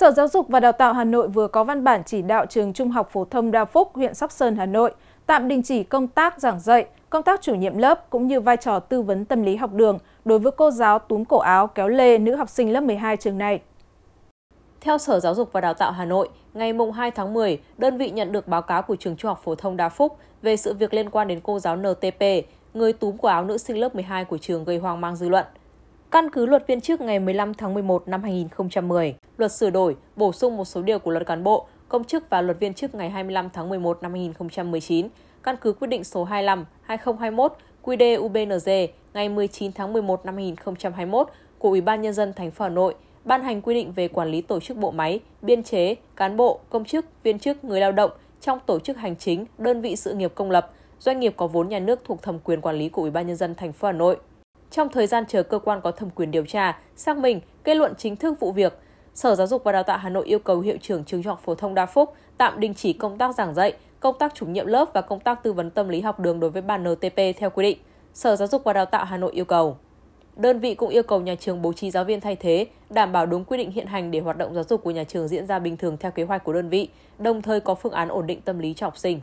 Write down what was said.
Sở Giáo dục và Đào tạo Hà Nội vừa có văn bản chỉ đạo trường Trung học phổ thông Đa Phúc, huyện Sóc Sơn, Hà Nội tạm đình chỉ công tác giảng dạy, công tác chủ nhiệm lớp cũng như vai trò tư vấn tâm lý học đường đối với cô giáo túm cổ áo kéo lê nữ học sinh lớp 12 trường này. Theo Sở Giáo dục và Đào tạo Hà Nội, ngày 2 tháng 10, đơn vị nhận được báo cáo của trường Trung học phổ thông Đa Phúc về sự việc liên quan đến cô giáo NTP, người túm cổ áo nữ sinh lớp 12 của trường gây hoang mang dư luận – Căn cứ luật viên chức ngày 15 tháng 11 năm 2010, luật sửa đổi, bổ sung một số điều của luật cán bộ, công chức và luật viên chức ngày 25 tháng 11 năm 2019, căn cứ quyết định số 25/2021 qđ ngày 19 tháng 11 năm 2021 của Ủy ban nhân dân thành phố Hà Nội ban hành quy định về quản lý tổ chức bộ máy, biên chế, cán bộ, công chức, viên chức, người lao động trong tổ chức hành chính, đơn vị sự nghiệp công lập, doanh nghiệp có vốn nhà nước thuộc thẩm quyền quản lý của Ủy ban nhân dân thành phố Hà Nội trong thời gian chờ cơ quan có thẩm quyền điều tra, xác minh, kết luận chính thức vụ việc. Sở Giáo dục và Đào tạo Hà Nội yêu cầu hiệu trưởng trường Trung học phổ thông Đa Phúc tạm đình chỉ công tác giảng dạy, công tác chủ nhiệm lớp và công tác tư vấn tâm lý học đường đối với ban NTP theo quy định. Sở Giáo dục và Đào tạo Hà Nội yêu cầu Đơn vị cũng yêu cầu nhà trường bố trí giáo viên thay thế, đảm bảo đúng quy định hiện hành để hoạt động giáo dục của nhà trường diễn ra bình thường theo kế hoạch của đơn vị, đồng thời có phương án ổn định tâm lý cho học sinh.